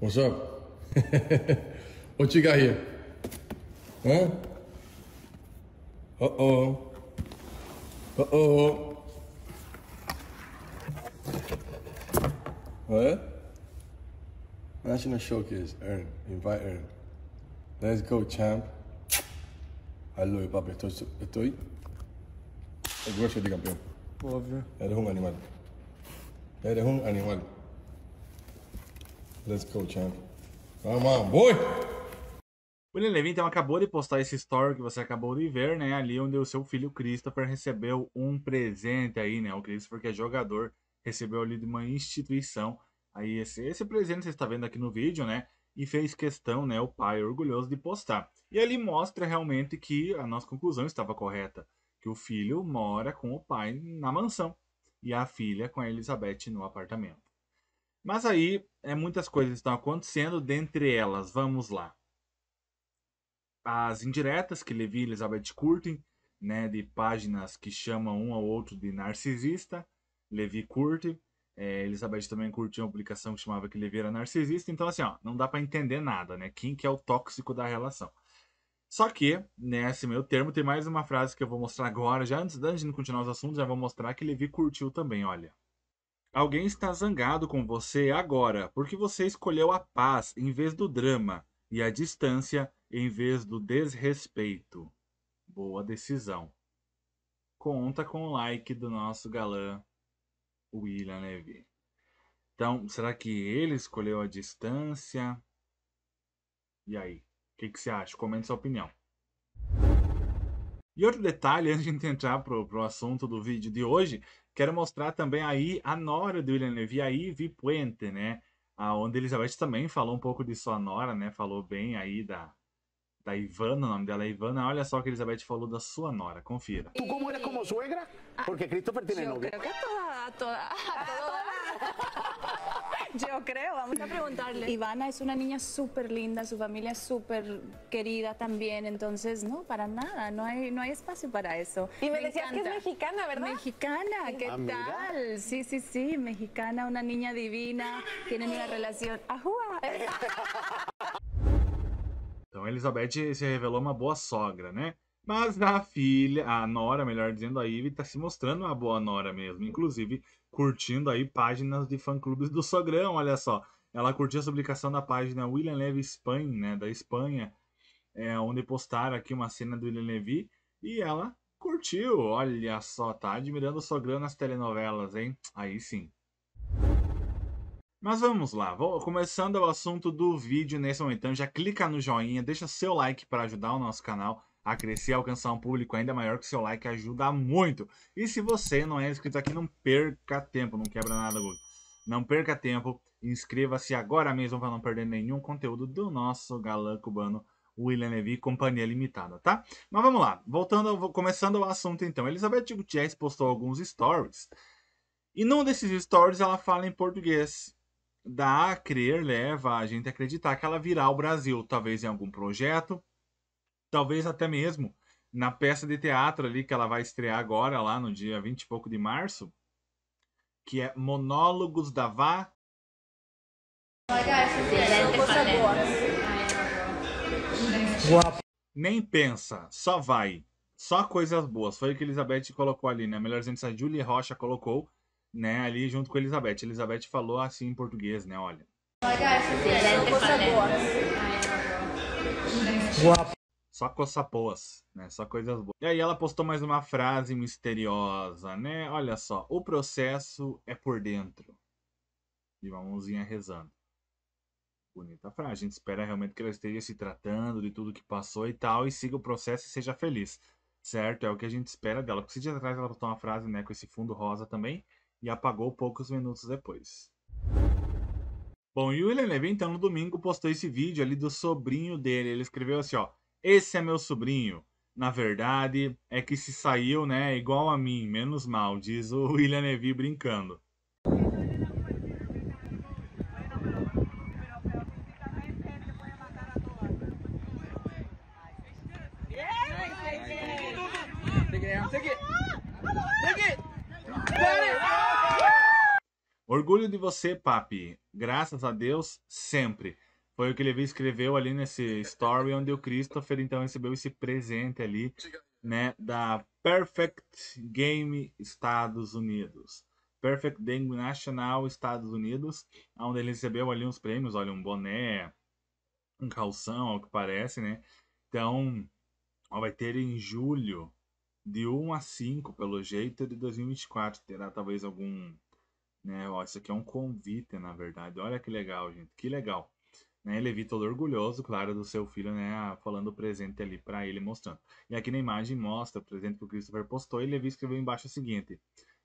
What's up? what you got here? Huh? Uh-oh. Uh-oh. What? National Showcase, Aaron. Invite Aaron. Let's go, champ. Hello, papi, eu estou, eu estou aí. Eu gosto de campeão. Óbvio. Eres um animal. Eres um animal. Let's go, champ. Vamos, lá, boi! O Levin, então acabou de postar esse story que você acabou de ver, né? Ali onde o seu filho Christopher recebeu um presente aí, né? O Christopher, que é jogador, recebeu ali de uma instituição aí esse, esse presente você está vendo aqui no vídeo, né? E fez questão, né? O pai orgulhoso de postar. E ali mostra realmente que a nossa conclusão estava correta, que o filho mora com o pai na mansão e a filha com a Elizabeth no apartamento. Mas aí é muitas coisas estão acontecendo, dentre elas, vamos lá. As indiretas que Levi e Elizabeth curtem, né, de páginas que chamam um ao outro de narcisista, Levi curte, é, Elizabeth também curtiu uma publicação que chamava que Levi era narcisista, então assim, ó, não dá para entender nada, né, quem que é o tóxico da relação. Só que, nesse né, meu termo, tem mais uma frase que eu vou mostrar agora, já antes, antes de continuar os assuntos, já vou mostrar que Levi curtiu também, olha. Alguém está zangado com você agora porque você escolheu a paz em vez do drama e a distância em vez do desrespeito. Boa decisão. Conta com o like do nosso galã William Levy. Então, será que ele escolheu a distância? E aí? O que, que você acha? Comenta sua opinião. E outro detalhe, antes de entrar para o assunto do vídeo de hoje, Quero mostrar também aí a nora do William e aí Vi Puente, né? Onde Elizabeth também falou um pouco de sua nora, né? Falou bem aí da, da Ivana, o nome dela é Ivana. Olha só que Elizabeth falou da sua nora, confira. Tu como era como suegra? Ah, Porque Christopher tem novia. Eu creo que toda, toda, toda. Yo creo, vamos a preguntarle. Ivana es una niña súper linda, su familia es súper querida también, entonces no, para nada, no hay, no hay espacio para eso. Y me, decías que es mexicana, ¿verdad? Mexicana, ¿qué ah, tal? Sí, sí, sí, mexicana, una niña divina, tienen una relación. ¡Ajúa! Então Elizabeth se reveló una boa sogra, né? Mas a filha, a Nora, melhor dizendo, a Ivy, tá se mostrando uma boa Nora mesmo. Inclusive, curtindo aí páginas de fã-clubes do Sogrão, olha só. Ela curtiu a publicação da página William Levy Spain, né, da Espanha, é, onde postaram aqui uma cena do William Levy, e ela curtiu, olha só, tá admirando o Sogrão nas telenovelas, hein? Aí sim. Mas vamos lá, vou, começando o assunto do vídeo nesse momento, então já clica no joinha, deixa seu like para ajudar o nosso canal, a crescer, alcançar um público ainda maior que seu like ajuda muito. E se você não é inscrito aqui, não perca tempo, não quebra nada, Google. Não perca tempo, inscreva-se agora mesmo para não perder nenhum conteúdo do nosso galã cubano William Levy Companhia Limitada, tá? Mas vamos lá, voltando, começando o assunto então. Elizabeth Gutierrez postou alguns stories e num desses stories ela fala em português. Dá a crer, leva a gente a acreditar que ela virá ao Brasil, talvez em algum projeto, talvez até mesmo na peça de teatro ali que ela vai estrear agora, lá no dia 20 e pouco de março, que é Monólogos da Vá. Nem pensa, só vai. Só coisas boas. Foi o que Elizabeth colocou ali, né? Melhor dizendo, a Julie Rocha colocou, né? Ali junto com a Elizabeth. A Elizabeth falou assim em português, né? Olha. Olha, só coisa boas, né? Só coisas boas. E aí ela postou mais uma frase misteriosa, né? Olha só, o processo é por dentro. De uma mãozinha rezando. Bonita frase. A gente espera realmente que ela esteja se tratando de tudo que passou e tal, e siga o processo e seja feliz. Certo? É o que a gente espera dela. Porque esses dias atrás ela postou uma frase, né, com esse fundo rosa também, e apagou poucos minutos depois. Bom, e o William Levy, então, no domingo, postou esse vídeo ali do sobrinho dele. Ele escreveu assim, ó. Esse é meu sobrinho. Na verdade, é que se saiu, né, igual a mim, menos mal, diz o William Neville brincando. Orgulho de você, papi. Graças a Deus, sempre. Foi o que ele escreveu ali nesse story onde o Christopher então recebeu esse presente ali, né, da Perfect Game Estados Unidos. Perfect Game National Estados Unidos, onde ele recebeu ali uns prêmios, olha, um boné, um calção, ao que parece, né? Então, ó, vai ter em julho, de 1 a 5, pelo jeito, de 2024. Terá talvez algum. Né? Ó, isso aqui é um convite, na verdade. Olha que legal, gente. Que legal. Né? Levi todo orgulhoso, claro, do seu filho, né? Falando o presente ali para ele, mostrando. E aqui na imagem mostra o presente que o Christopher postou e Levi escreveu embaixo o seguinte: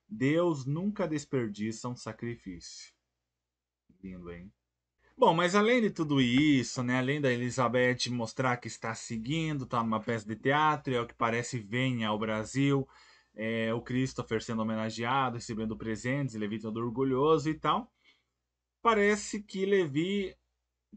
Deus nunca desperdiça um sacrifício. Lindo, hein? Bom, mas além de tudo isso, né, além da Elizabeth mostrar que está seguindo, tá numa peça de teatro, e o que parece vem ao Brasil, é, o Christopher sendo homenageado, recebendo presentes, Levi todo orgulhoso e tal, parece que Levi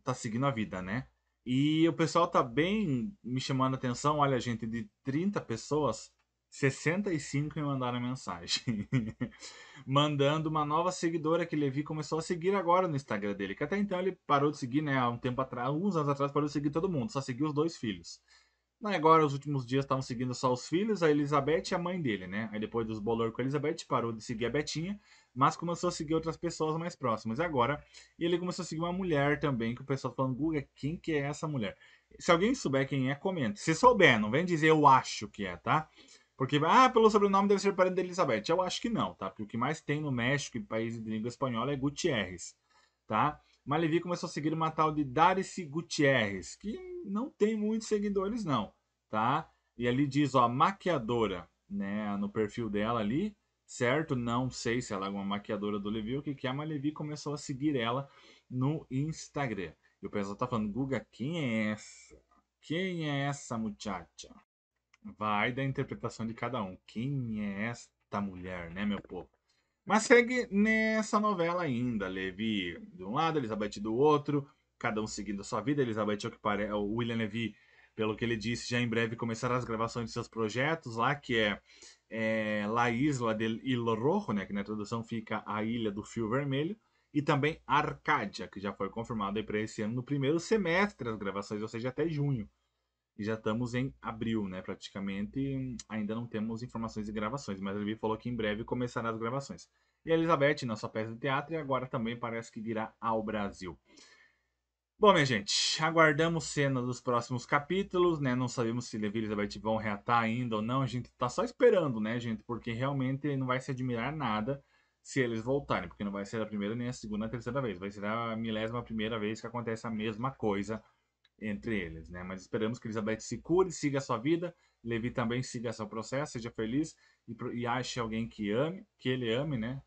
tá seguindo a vida, né? E o pessoal tá bem me chamando a atenção. Olha, gente, de 30 pessoas, 65 me mandaram mensagem. Mandando uma nova seguidora que Levi começou a seguir agora no Instagram dele. Que até então ele parou de seguir, né? Há um tempo atrás, uns anos atrás, parou de seguir todo mundo. Só seguiu os dois filhos agora, os últimos dias, estavam seguindo só os filhos, a Elizabeth e a mãe dele, né? Aí depois dos bolores com a Elizabeth, parou de seguir a Betinha, mas começou a seguir outras pessoas mais próximas. E agora, ele começou a seguir uma mulher também, que o pessoal tá falando, Guga, é quem que é essa mulher? Se alguém souber quem é, comenta. Se souber, não vem dizer eu acho que é, tá? Porque, ah, pelo sobrenome deve ser parente da Elizabeth. Eu acho que não, tá? Porque o que mais tem no México e países de língua espanhola é Gutierrez, tá? Levi começou a seguir uma tal de Darice Gutierrez, que não tem muitos seguidores não, tá? E ali diz, ó, maquiadora, né, no perfil dela ali, certo? Não sei se ela é uma maquiadora do Levi, o que que é, mas Levi começou a seguir ela no Instagram. E o pessoal tá falando, Guga, quem é essa? Quem é essa muchacha? Vai da interpretação de cada um. Quem é esta mulher, né, meu povo? Mas segue nessa novela ainda. Levi de um lado, Elizabeth do outro, cada um seguindo a sua vida. Elizabeth, o William Levi, pelo que ele disse, já em breve começará as gravações de seus projetos lá, que é, é La Isla del Hilo Rojo, né, que na tradução fica A Ilha do Fio Vermelho, e também Arcádia, que já foi confirmado para esse ano no primeiro semestre as gravações, ou seja, até junho. E já estamos em abril, né? Praticamente ainda não temos informações de gravações, mas ele falou que em breve começará as gravações. E a Elizabeth, nossa peça de teatro, agora também parece que virá ao Brasil. Bom, minha gente, aguardamos cenas dos próximos capítulos, né? Não sabemos se Levi e Elizabeth vão reatar ainda ou não. A gente tá só esperando, né, gente? Porque realmente não vai se admirar nada se eles voltarem, porque não vai ser a primeira, nem a segunda, nem a terceira vez. Vai ser a milésima primeira vez que acontece a mesma coisa entre eles, né? Mas esperamos que Elizabeth se cure, siga a sua vida, Levi também siga seu processo, seja feliz e, e ache alguém que ame, que ele ame, né?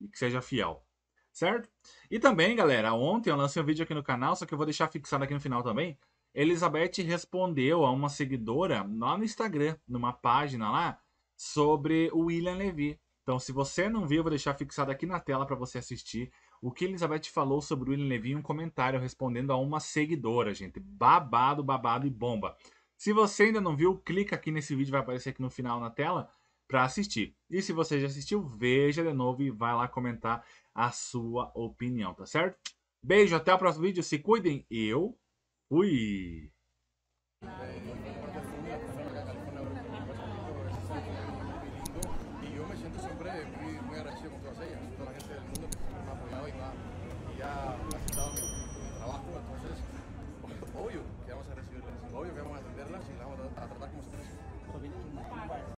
E que seja fiel, certo? E também, galera, ontem eu lancei um vídeo aqui no canal, só que eu vou deixar fixado aqui no final também. Elizabeth respondeu a uma seguidora lá no Instagram, numa página lá, sobre o William Levy. Então, se você não viu, eu vou deixar fixado aqui na tela para você assistir o que Elizabeth falou sobre o William Levy em um comentário respondendo a uma seguidora, gente. Babado, babado e bomba. Se você ainda não viu, clica aqui nesse vídeo, vai aparecer aqui no final na tela para assistir. E se você já assistiu, veja de novo e vai lá comentar a sua opinião, tá certo? Beijo, até o próximo vídeo, se cuidem. Eu fui!